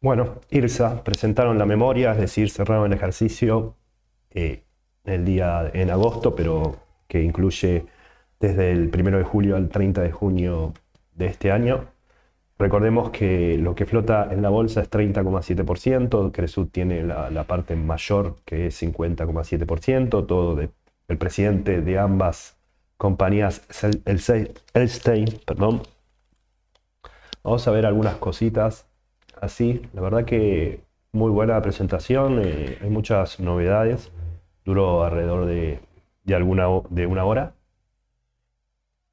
Bueno, IRSA presentaron la memoria, es decir, cerraron el ejercicio eh, el día en agosto, pero que incluye desde el 1 de julio al 30 de junio de este año. Recordemos que lo que flota en la bolsa es 30,7%, Cresud tiene la, parte mayor que es 50,7%, todo el presidente de ambas compañías, Elstein, el, perdón. Vamos a ver algunas cositas así. La verdad que muy buena presentación, eh, hay muchas novedades. Duró alrededor de, alguna, de una hora.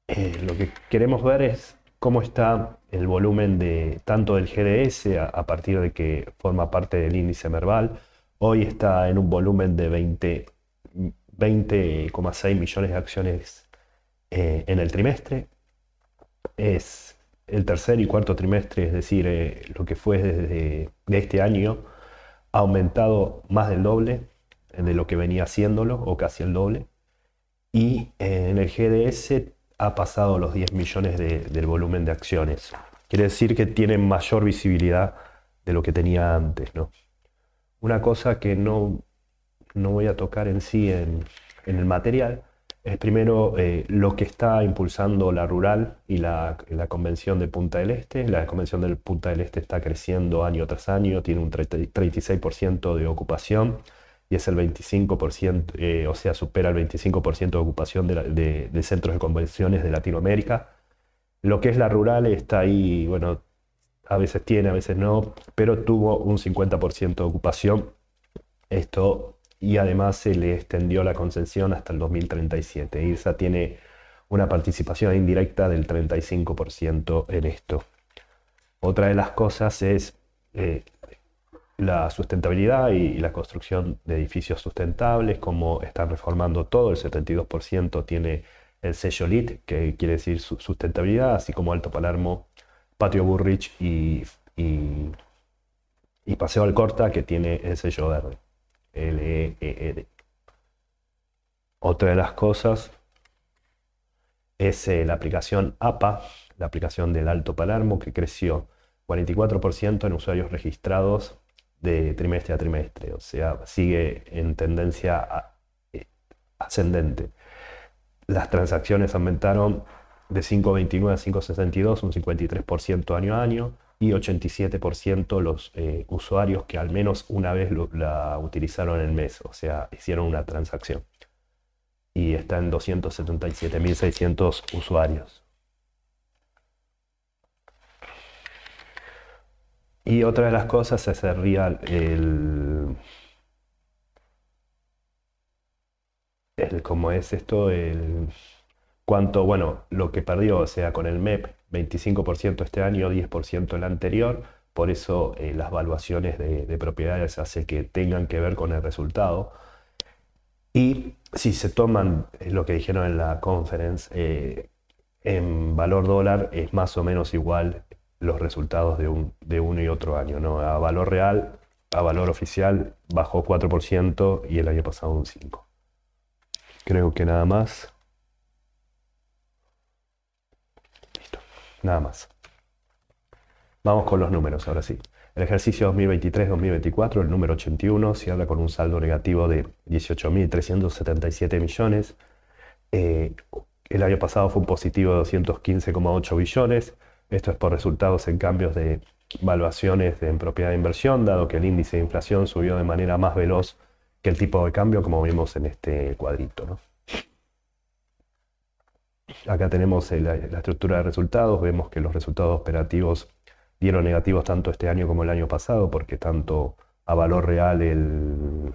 Eh, lo que queremos ver es cómo está el volumen de tanto del GDS a, partir de que forma parte del índice Merval. Hoy está en un volumen de 20,6 millones de acciones eh, en el trimestre. Es el tercer y cuarto trimestre, es decir, eh, lo que fue desde este año, ha aumentado más del doble de lo que venía haciéndolo, o casi el doble. Y eh, en el GDS ha pasado los 10 millones del volumen de acciones. Quiere decir que tiene mayor visibilidad de lo que tenía antes. ¿no? Una cosa que no, no voy a tocar en sí en, en el material es primero eh, lo que está impulsando la rural y la, convención de Punta del Este. La convención de Punta del Este está creciendo año tras año, tiene un 36% de ocupación y es el 25%, eh, o sea, supera el 25% de ocupación de, de, centros de convenciones de Latinoamérica. Lo que es la rural está ahí, bueno, a veces tiene, a veces no, pero tuvo un 50% de ocupación. Esto y además se le extendió la concesión hasta el 2037. IRSA tiene una participación indirecta del 35% en esto. Otra de las cosas es eh, la sustentabilidad y, la construcción de edificios sustentables, como están reformando todo, el 72% tiene el sello LIT, que quiere decir sustentabilidad, así como Alto Palermo, Patio Burrich y, y, y Paseo Alcorta, que tiene el sello verde l e, e, e, Otra de las cosas es eh, la aplicación APA, la aplicación del Alto Palermo, que creció 44% en usuarios registrados de trimestre a trimestre, o sea, sigue en tendencia eh, ascendente. Las transacciones aumentaron de 5.29 a 5.62, un 53% año a año y 87% los eh, usuarios que al menos una vez la utilizaron en el mes, o sea, hicieron una transacción. Y está en 277.600 usuarios. Y otra de las cosas es el real, el, el, ¿cómo es esto? El, cuánto, bueno, lo que perdió, o sea, con el MEP 25% este año, 10% el anterior. Por eso eh, las valuaciones de, propiedades hace que tengan que ver con el resultado. Y si se toman eh, lo que dijeron en la conference, eh, en valor dólar es más o menos igual los resultados de, uno y otro año. ¿no? A valor real, a valor oficial, bajó 4% y el año pasado un 5%. Creo que nada más. Nada más. Vamos con los números ahora sí. El ejercicio 2023-2024, el número 81, cierra con un saldo negativo de 18.377 millones. Eh, el año pasado fue un positivo de 215,8 billones. Esto es por resultados en cambios de valuaciones en propiedad de inversión, dado que el índice de inflación subió de manera más veloz que el tipo de cambio, como vimos en este cuadrito. ¿no? Acá tenemos eh, la, estructura de resultados, vemos que los resultados operativos dieron negativos tanto este año como el año pasado, porque tanto a valor real el,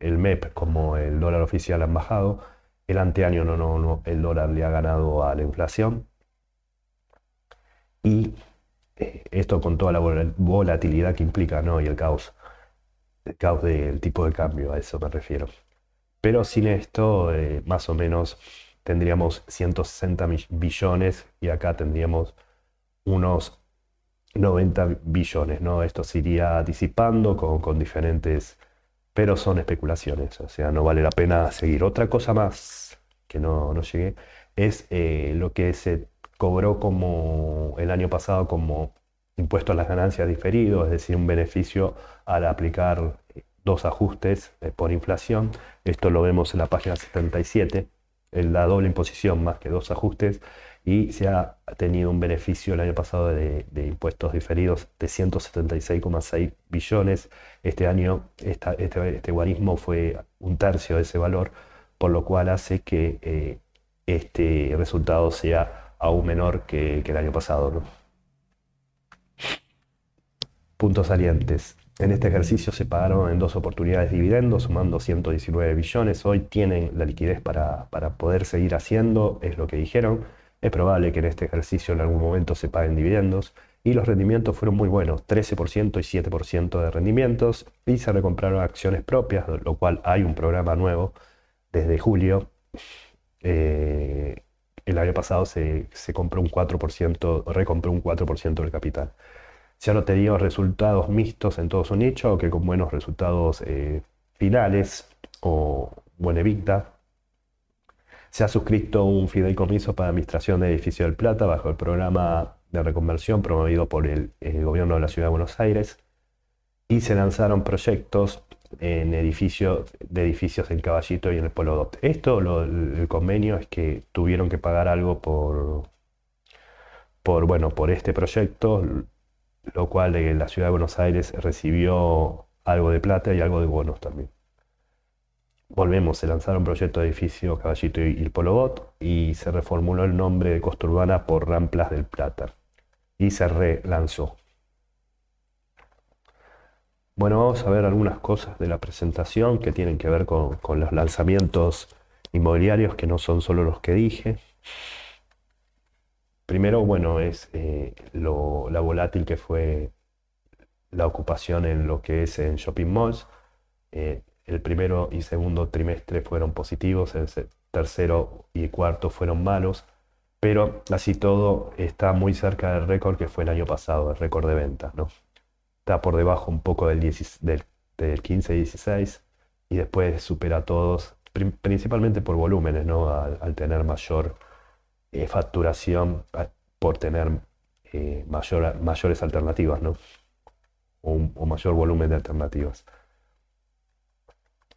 MEP como el dólar oficial han bajado. El anteaño no, no, no, el dólar le ha ganado a la inflación. Y eh, esto con toda la volatilidad que implica, ¿no? Y el caos. El caos del tipo de cambio, a eso me refiero. Pero sin esto, eh, más o menos tendríamos 160 billones y acá tendríamos unos 90 billones, ¿no? Esto se iría disipando con, diferentes, pero son especulaciones, o sea, no vale la pena seguir. Otra cosa más que no, no llegué es eh, lo que se cobró como el año pasado como impuesto a las ganancias diferido, es decir, un beneficio al aplicar dos ajustes eh, por inflación. Esto lo vemos en la página 77 la doble imposición más que dos ajustes y se ha tenido un beneficio el año pasado de, impuestos diferidos de 176,6 billones. Este año este, este, guarismo fue un tercio de ese valor, por lo cual hace que eh, este resultado sea aún menor que, el año pasado. Puntos salientes. En este ejercicio se pagaron en dos oportunidades dividendos, sumando 119 billones. Hoy tienen la liquidez para, poder seguir haciendo, es lo que dijeron. Es probable que en este ejercicio en algún momento se paguen dividendos. Y los rendimientos fueron muy buenos, 13% y 7% de rendimientos. Y se recompraron acciones propias, lo cual hay un programa nuevo desde julio. Eh, el año pasado se, se compró un 4%, recompró un 4% del capital. ...se han obtenido resultados mixtos en todo su nicho o que con buenos resultados eh, finales o buena evicta... Se ha suscrito un fideicomiso para administración de edificio del Plata bajo el programa de reconversión promovido por el, gobierno de la Ciudad de Buenos Aires y se lanzaron proyectos en edificio, de edificios en Caballito y en el Polo Dot. Esto, el convenio es que tuvieron que pagar algo por, por, bueno, por este proyecto, lo cual en eh, la ciudad de Buenos Aires recibió algo de plata y algo de bonos también. Volvemos, se lanzaron proyecto de edificio Caballito y, El Polobot y se reformuló el nombre de Costa Urbana por Ramplas del Plata y se relanzó. Bueno, vamos a ver algunas cosas de la presentación que tienen que ver con, con los lanzamientos inmobiliarios que no son solo los que dije primero, bueno, es eh, la volátil que fue la ocupación en lo que es en shopping malls. Eh, el primero y segundo trimestre fueron positivos, el tercero y cuarto fueron malos, pero así todo está muy cerca del récord que fue el año pasado, el récord de ventas, ¿no? Está por debajo un poco del, del, 15-16 y después supera todos, principalmente por volúmenes, ¿no? al tener mayor eh, facturación por tener eh, mayores alternativas, ¿no? O, un, mayor volumen de alternativas.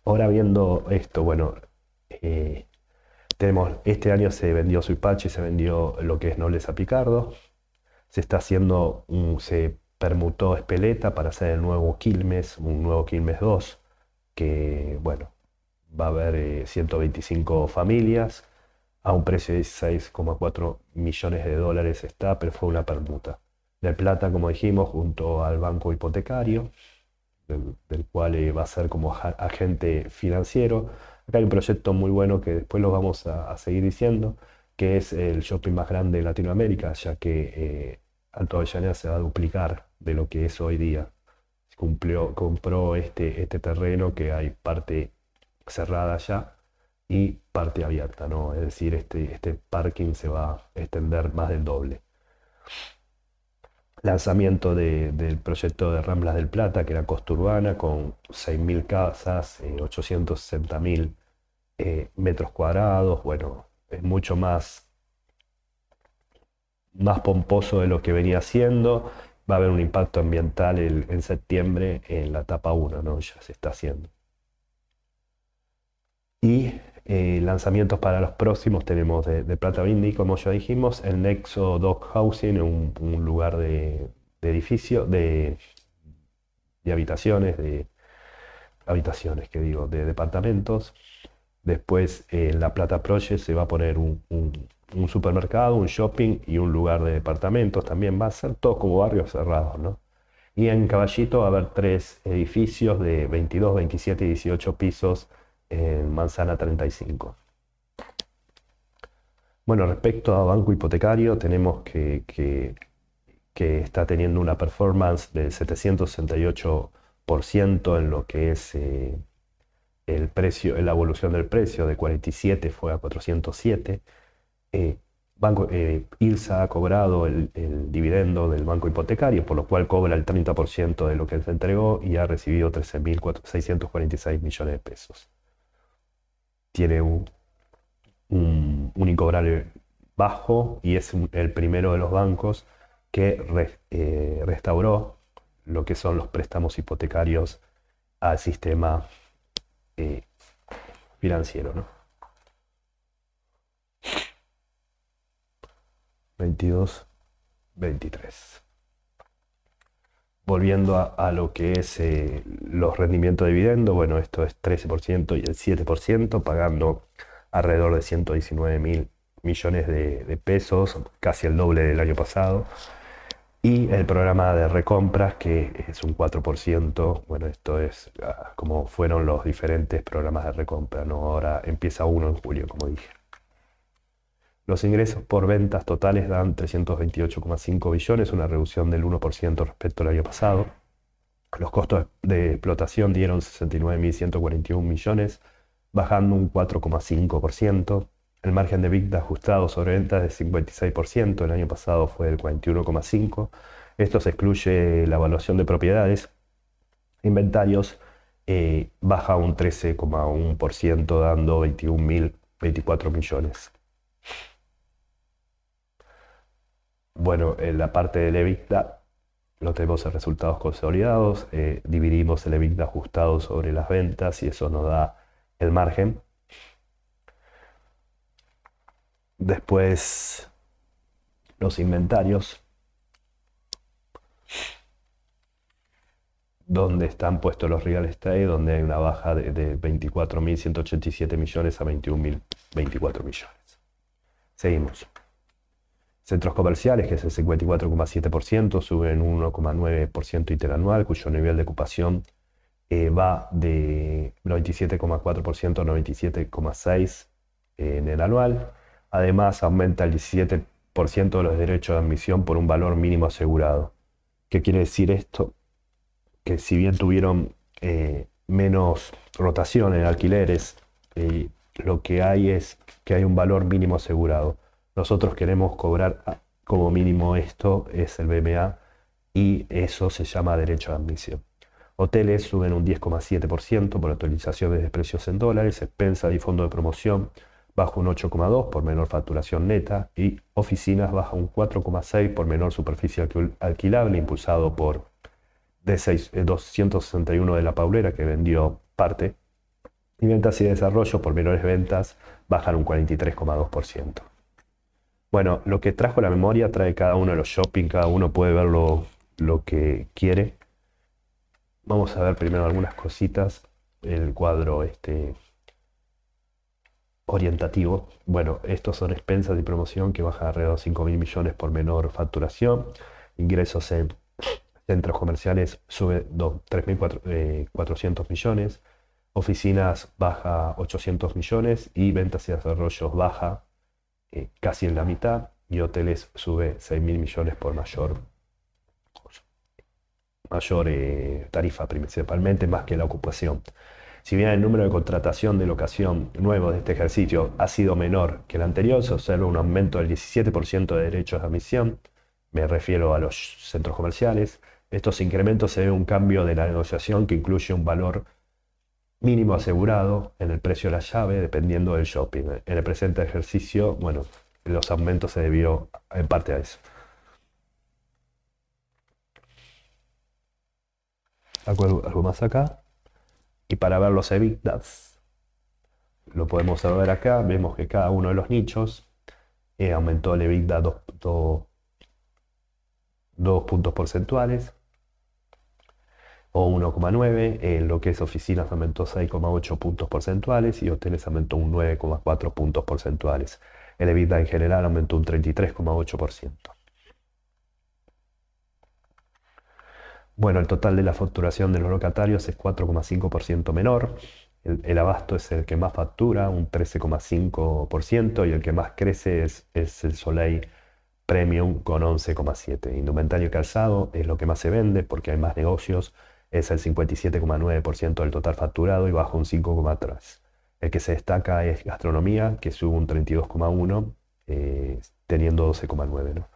Ahora viendo esto, bueno, eh, tenemos, este año se vendió Suipache, se vendió lo que es a Picardo, se está haciendo, un, se permutó Espeleta para hacer el nuevo Quilmes, un nuevo Quilmes 2, que, bueno, va a haber 125 familias, a un precio de 16,4 millones de dólares está, pero fue una permuta. De Plata, como dijimos, junto al banco hipotecario, del, cual eh, va a ser como agente financiero. Acá hay un proyecto muy bueno que después lo vamos a, seguir diciendo, que es el shopping más grande de Latinoamérica, ya que eh, Alto Avellaneda se va a duplicar de lo que es hoy día. compró este, este terreno que hay parte cerrada ya y parte abierta, ¿no? Es decir, este, este parking se va a extender más del doble. Lanzamiento del proyecto de Ramblas del Plata, que era costa urbana, con 6.000 casas, 860.000 eh, eh, metros cuadrados, bueno, es mucho más, más pomposo de lo que venía siendo. Va a haber un impacto ambiental en septiembre en la etapa 1, ¿no? Ya se está haciendo. Y eh, lanzamientos para los próximos tenemos de, Plata Bindi, como ya dijimos, el Nexo Dog Housing, un, un lugar de, edificio, de, habitaciones, de habitaciones que digo, de departamentos. Después en eh, La Plata Project se va a poner un, supermercado, un shopping y un lugar de departamentos también. Va a ser todo como barrio cerrados, ¿no? Y en Caballito va a haber tres edificios de 22, 27 y 18 pisos en Manzana 35. Bueno, respecto a Banco Hipotecario, tenemos que, que, está teniendo una performance de 768% en lo que es eh, el precio, la evolución del precio, de 47 fue a 407. Eh, Banco, eh, ha cobrado el, el, dividendo del banco hipotecario, por lo cual cobra el 30% de lo que se entregó y ha recibido 13.646 millones de pesos tiene un, único un bajo y es el primero de los bancos que eh, restauró lo que son los préstamos hipotecarios al sistema eh, financiero. ¿no? 22, 23. Volviendo a, lo que es eh, los rendimientos de dividendo, bueno, esto es 13% y el 7%, pagando alrededor de 119 mil millones de, pesos, casi el doble del año pasado. Y el programa de recompras, que es un 4%, bueno, esto es ah, como fueron los diferentes programas de recompra, Ahora empieza uno en julio, como dije. Los ingresos por ventas totales dan 328,5 billones, una reducción del 1% respecto al año pasado. Los costos de explotación dieron 69.141 millones, bajando un 4,5%. El margen de victa ajustado sobre ventas es de 56%, el año pasado fue del 41,5%. Esto se excluye la evaluación de propiedades. Inventarios eh, baja un 13,1%, dando 21.024 millones. Bueno, en la parte del EBITDA no tenemos resultados consolidados, eh, dividimos el EBITDA ajustado sobre las ventas y eso nos da el margen. Después, los inventarios, donde están puestos los real estate, donde hay una baja de, de 24.187 millones a 21.024 millones. Seguimos. Centros comerciales, que es el 54,7%, suben un 1,9% interanual, cuyo nivel de ocupación eh, va de 97,4% a 97,6% eh, en el anual. Además, aumenta el 17% de los derechos de admisión por un valor mínimo asegurado. ¿Qué quiere decir esto? Que si bien tuvieron eh, menos rotación en alquileres, lo que hay es que hay un valor mínimo asegurado. Nosotros queremos cobrar ah, como mínimo esto, es el BMA, y eso se llama derecho de admisión. Hoteles suben un 10,7% por actualizaciones de precios en dólares, expensa y fondo de promoción baja un 8,2 por menor facturación neta y oficinas baja un 4,6 por menor superficie alquilable impulsado por D6, 261 eh, de la Paulera que vendió parte y ventas y desarrollo por menores ventas bajan un 43,2%. Bueno, lo que trajo la memoria trae cada uno de los shopping, cada uno puede ver lo, que quiere. Vamos a ver primero algunas cositas. El cuadro este orientativo. Bueno, estos son expensas y promoción que baja alrededor de 5 mil millones por menor facturación. Ingresos en centros comerciales sube 3.400 eh, millones. Oficinas baja 800 millones y ventas y desarrollos baja casi en la mitad y hoteles sube 6 mil millones por mayor, mayor eh, tarifa principalmente, más que la ocupación. Si bien el número de contratación de locación nuevo de este ejercicio ha sido menor que el anterior, se observa un aumento del 17% de derechos de admisión, me refiero a los centros comerciales. Estos incrementos se deben a un cambio de la negociación que incluye un valor mínimo asegurado en el precio de la llave, dependiendo del shopping. En el presente ejercicio, bueno, los aumentos se debió en parte a eso. Algo, algo más acá. Y para ver los EBITDAs, lo podemos ver acá. Vemos que cada uno de los nichos eh, aumentó el EBITDA dos puntos porcentuales o 1,9, en lo que es oficinas aumentó 6,8 puntos porcentuales y hoteles aumentó un 9,4 puntos porcentuales. El EBITDA en general aumentó un 33,8%. Bueno, el total de la facturación de los locatarios es 4,5% menor. El, abasto es el que más factura, un 13,5%, y el que más crece es, es el Soleil Premium con 11,7%. Indumentario y calzado es lo que más se vende porque hay más negocios es el 57,9% del total facturado y baja un 5,3%. El que se destaca es gastronomía, que sube un 32,1%, eh, teniendo 12,9%.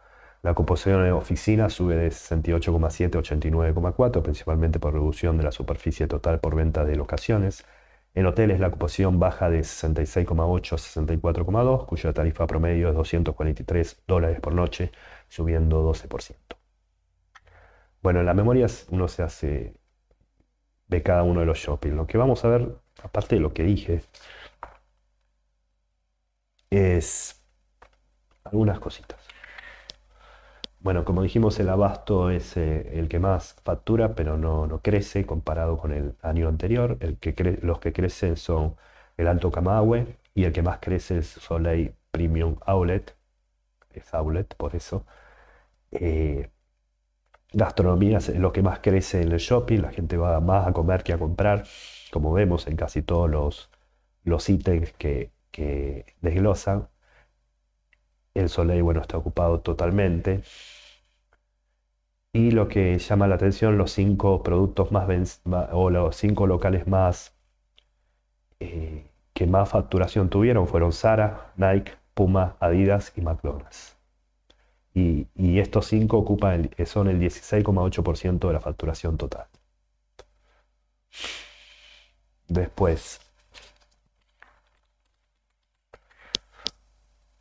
La ocupación de oficinas sube de 68,7 a 89,4, principalmente por reducción de la superficie total por venta de locaciones. En hoteles la ocupación baja de 66,8 a 64,2, cuya tarifa promedio es 243 dólares por noche, subiendo 12%. Bueno, en la memoria uno se hace de cada uno de los shopping. Lo que vamos a ver, aparte de lo que dije, es algunas cositas. Bueno, como dijimos, el abasto es eh, el que más factura, pero no, crece comparado con el año anterior. El los que crecen son el Alto Camagüe y el que más crece es Soleil Premium Outlet. Es Outlet, por eso. Eh, Gastronomía es lo que más crece en el shopping, la gente va más a comer que a comprar, como vemos en casi todos los, los ítems que, desglosan. El Soleil, bueno, está ocupado totalmente. Y lo que llama la atención, los cinco productos más o los cinco locales más eh, que más facturación tuvieron fueron Zara, Nike, Puma, Adidas y McDonald's y, estos cinco ocupan el, son el 16,8% de la facturación total. Después,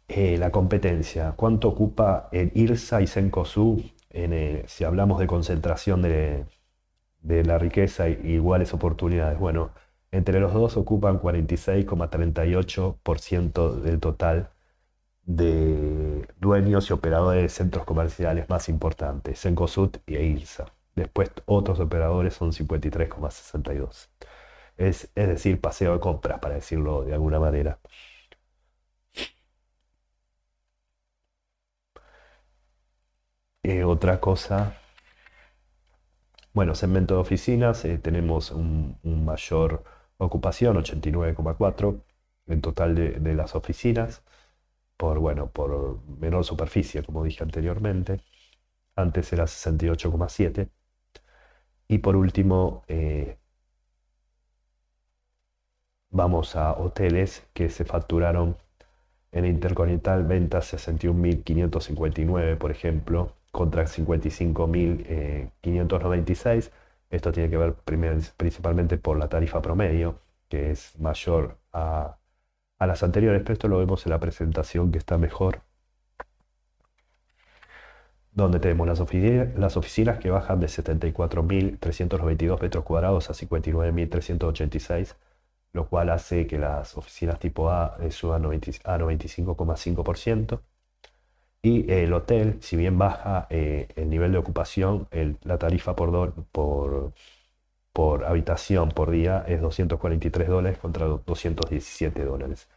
eh, la competencia. ¿Cuánto ocupa el IRSA y SENCOSU? Eh, si hablamos de concentración de, la riqueza e iguales oportunidades? Bueno, entre los dos ocupan 46,38% del total de dueños y operadores de centros comerciales más importantes, Cencosud y e Después otros operadores son 53,62. Es, es decir, paseo de compras, para decirlo de alguna manera. Eh, otra cosa, bueno, segmento de oficinas, eh, tenemos un, mayor ocupación, 89,4 en total de las oficinas por, bueno, por menor superficie, como dije anteriormente. Antes era 68,7. Y por último, eh, vamos a hoteles que se facturaron en Intercontinental venta 61.559, por ejemplo, contra 55.596. Eh, Esto tiene que ver principalmente por la tarifa promedio, que es mayor a a las anteriores, pero esto lo vemos en la presentación que está mejor, donde tenemos las, oficinas, que bajan de 74.392 metros cuadrados a 59.386, lo cual hace que las oficinas tipo A eh, suban a 95,5%. Y el hotel, si bien baja eh, el nivel de ocupación, la tarifa por, por por habitación por día es 243 dólares contra 217 dólares.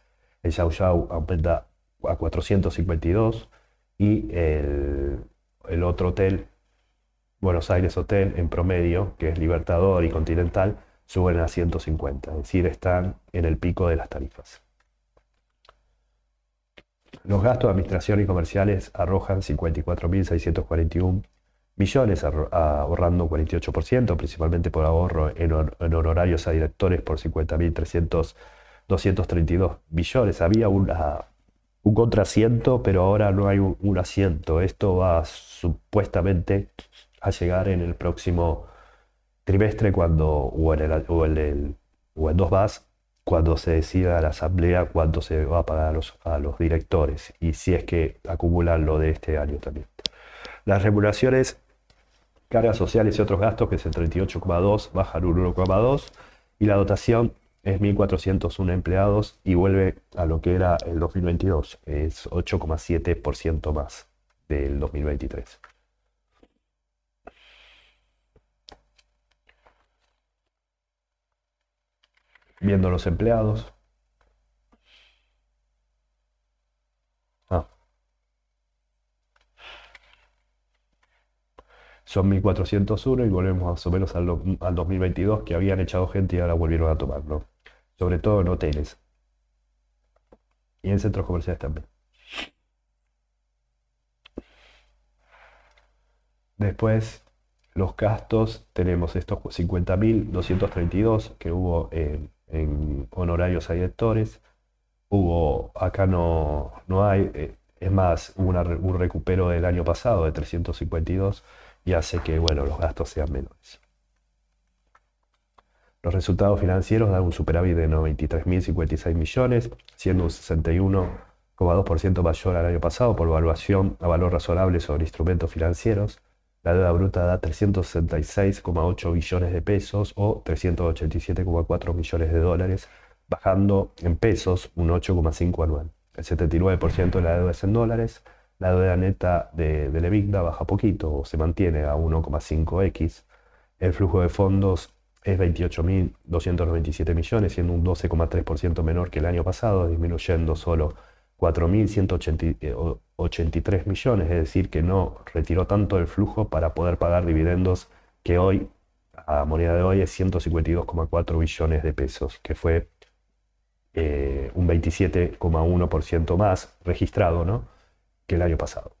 El Xiao Xiao aumenta a 452 y el, el otro hotel, Buenos Aires Hotel en promedio, que es Libertador y Continental, suben a 150, es decir, están en el pico de las tarifas. Los gastos de administración y comerciales arrojan 54.641 millones, ahorrando un 48%, principalmente por ahorro en, honorarios a directores por 232 millones. Había una, un ah, contrasiento, pero ahora no hay un, asiento. Esto va supuestamente a llegar en el próximo trimestre cuando, o, en el, o el, dos más, cuando se decida la asamblea cuánto se va a pagar a los, a los directores y si es que acumulan lo de este año también. Las remuneraciones cargas sociales y otros gastos, que es el 38,2, baja el 1,2, y la dotación es 1.401 empleados y vuelve a lo que era el 2022, es 8,7% más del 2023. Viendo los empleados, son 1401 y volvemos más o menos al, 2022 que habían echado gente y ahora volvieron a tomar, Sobre todo en hoteles y en centros comerciales también. Después, los gastos, tenemos estos 50.232 que hubo en, honorarios a directores. Hubo, acá no, no hay, eh, es más, hubo un recupero del año pasado de 352 y hace que bueno, los gastos sean menores. Los resultados financieros dan un superávit de 93.056 millones, siendo un 61,2% mayor al año pasado por valuación a valor razonable sobre instrumentos financieros. La deuda bruta da 366,8 billones de pesos o 387,4 millones de dólares, bajando en pesos un 8,5 anual. El 79% de la deuda es en dólares, la deuda neta de, de baja poquito o se mantiene a 1,5x. El flujo de fondos es 28.297 millones, siendo un 12,3% menor que el año pasado, disminuyendo solo 4.183 eh, millones, es decir, que no retiró tanto el flujo para poder pagar dividendos que hoy, a moneda de hoy, es 152,4 billones de pesos, que fue eh, un 27,1% más registrado, ¿no? que el año pasado.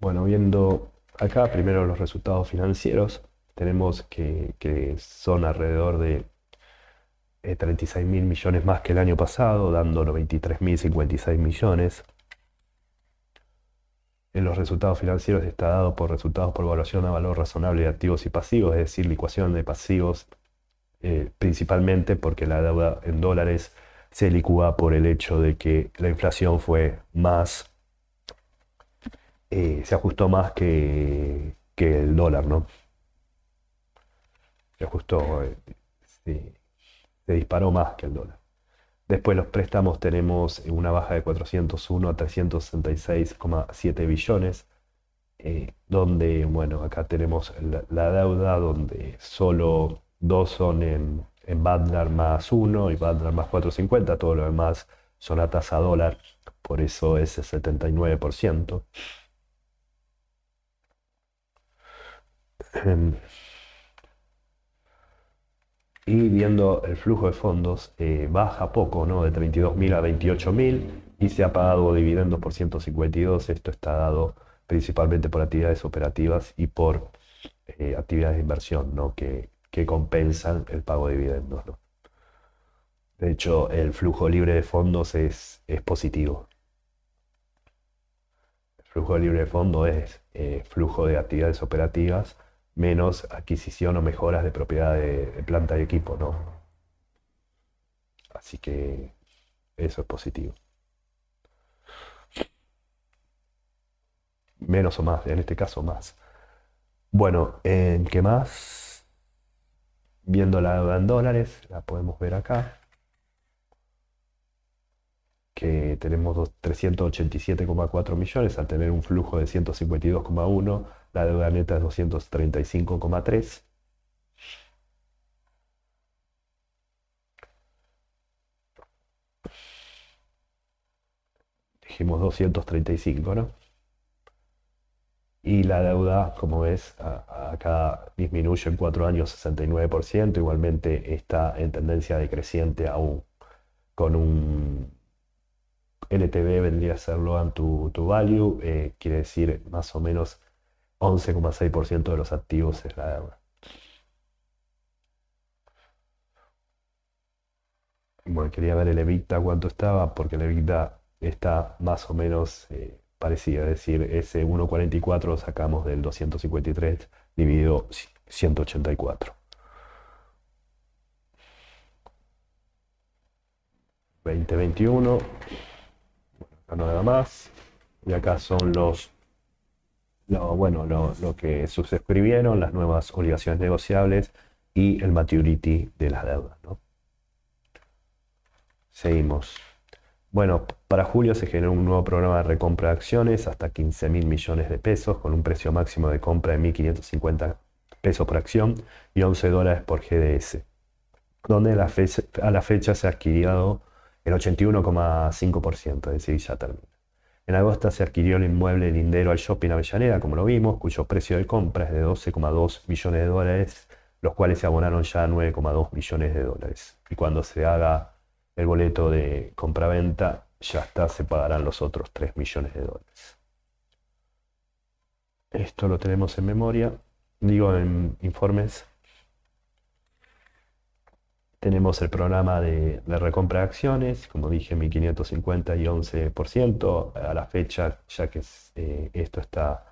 Bueno, viendo acá primero los resultados financieros, tenemos que, son alrededor de 36 eh, mil millones más que el año pasado, dando 93 millones en los resultados financieros está dado por resultados por evaluación a valor razonable de activos y pasivos, es decir, licuación de pasivos, eh, principalmente porque la deuda en dólares se licúa por el hecho de que la inflación fue más, eh, se ajustó más que, que, el dólar, ¿no? Se ajustó, eh, se disparó más que el dólar. Después los préstamos tenemos eh, una baja de 401 a 366,7 billones, eh, donde, bueno, acá tenemos la, deuda, donde solo dos son en, en más 1 y Badlar más 450, todo lo demás son a tasa dólar, por eso ese 79% y viendo el flujo de fondos eh, baja poco, ¿no? de 32.000 a 28.000 y se ha pagado dividendos por 152. Esto está dado principalmente por actividades operativas y por eh, actividades de inversión ¿no? que, compensan el pago de dividendos. De hecho, el flujo libre de fondos es, positivo. El flujo libre de fondos es eh, flujo de actividades operativas menos adquisición o mejoras de propiedad de, planta y equipo, ¿no? Así que eso es positivo. Menos o más, en este caso más. Bueno, ¿en qué más? Viendo la en dólares, la podemos ver acá que tenemos 387,4 millones al tener un flujo de 152,1, la deuda neta es 235,3. Dijimos 235, ¿no? Y la deuda, como ves, acá disminuye en cuatro años 69%, igualmente está en tendencia decreciente aún, con un LTV vendría a ser Loan to, Value, eh, quiere decir más o menos 11,6% de los activos es la deuda. Bueno, quería ver el EBITDA cuánto estaba, porque el EBITDA está más o menos eh, parecido, es decir, ese 1,44 lo sacamos del 253 dividido 184. 2021 nada más. Y acá son los, lo, bueno, lo, que suscribieron, las nuevas obligaciones negociables y el maturity de las deudas. Seguimos. Bueno, para julio se generó un nuevo programa de recompra de acciones hasta 15 mil millones de pesos con un precio máximo de compra de 1.550 pesos por acción y 11 dólares por GDS, donde a la fecha se ha adquirido el 81,5% decir, ya termina. En agosto se adquirió el inmueble lindero al shopping Avellaneda, como lo vimos, cuyo precio de compra es de 12,2 millones de dólares, los cuales se abonaron ya 9,2 millones de dólares. Y cuando se haga el boleto de compra-venta, ya está, se pagarán los otros 3 millones de dólares. Esto lo tenemos en memoria, digo en informes tenemos el programa de, recompra de acciones, como dije, 1550 y 11% a la fecha, ya que eh, esto está,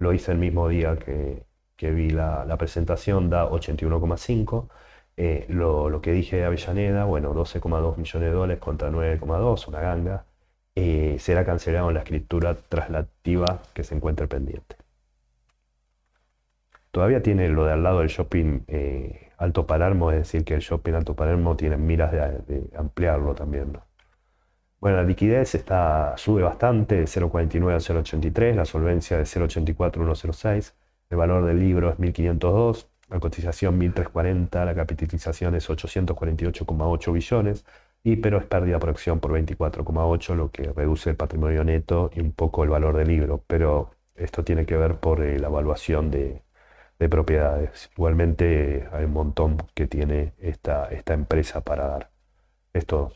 lo hice el mismo día que, vi la, presentación, da 81,5. Eh, lo, que dije de Avellaneda, bueno, 12,2 millones de dólares contra 9,2, una ganga. Eh, será cancelado en la escritura traslativa que se encuentra pendiente. Todavía tiene lo de al lado del shopping Alto Palermo, es decir, que el shopping Alto Palermo tiene miras de, ampliarlo también. Bueno, la liquidez está, sube bastante, de 0,49 a 0,83, la solvencia de 0,84 a 1,06, el valor del libro es 1.502, la cotización 1.340, la capitalización es 848,8 billones, y pero es pérdida por acción por 24,8, lo que reduce el patrimonio neto y un poco el valor del libro, pero esto tiene que ver por eh, la evaluación de, de propiedades. Igualmente hay un montón que tiene esta, esta empresa para dar. esto